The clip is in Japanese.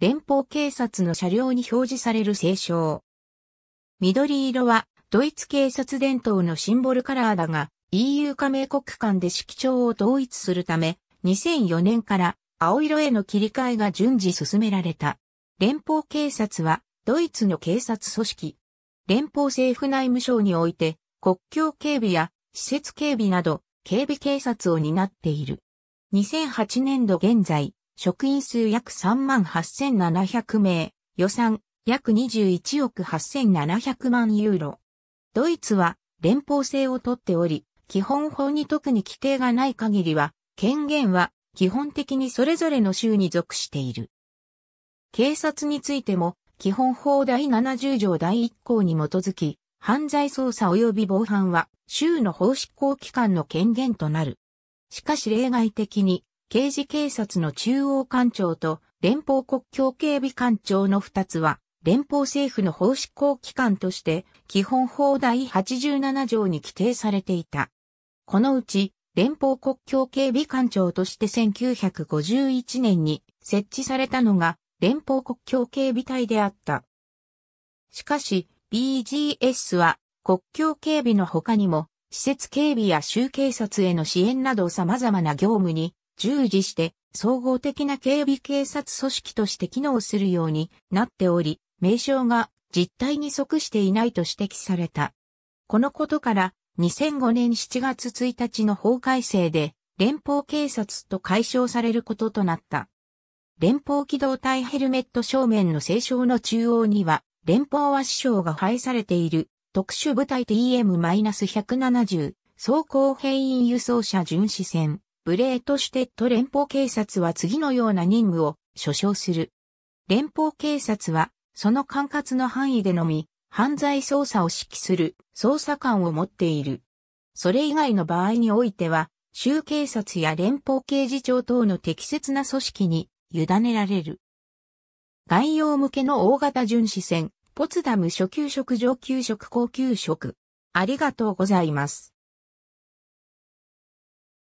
連邦警察の車両に表示される聖章。緑色はドイツ警察伝統のシンボルカラーだが EU 加盟国間で色調を統一するため2004年から青色への切り替えが順次進められた。連邦警察はドイツの警察組織。連邦政府内務省において国境警備や施設警備など警備警察を担っている。2008年度現在、職員数約38,700名、予算約21億8,700万ユーロ。ドイツは連邦制をとっており、基本法に特に規定がない限りは、権限は基本的にそれぞれの州に属している。警察についても、基本法第70条第1項に基づき、犯罪捜査及び防犯は、州の法執行機関の権限となる。しかし例外的に、刑事警察の中央官庁と連邦国境警備官庁の2つは、連邦政府の法執行機関として、基本法第87条に規定されていた。このうち、連邦国境警備官庁として1951年に設置されたのが、連邦国境警備隊であった。しかし、BGS は国境警備の他にも、施設警備や州警察への支援など様々な業務に従事して総合的な警備警察組織として機能するようになっており、名称が実態に即していないと指摘された。このことから2005年7月1日の法改正で連邦警察と解消されることとなった。連邦機動隊ヘルメット正面の清少の中央には連邦師匠が配されている特殊部隊 TM-170 総甲兵員輸送車巡視船。ブレートシュテット連邦警察は次のような任務を所掌する。連邦警察は、その管轄の範囲でのみ、犯罪捜査を指揮する捜査官を持っている。それ以外の場合においては、州警察や連邦刑事長等の適切な組織に委ねられる。概要向けの大型巡視船、ポツダム初級職上級職高級職。ありがとうございます。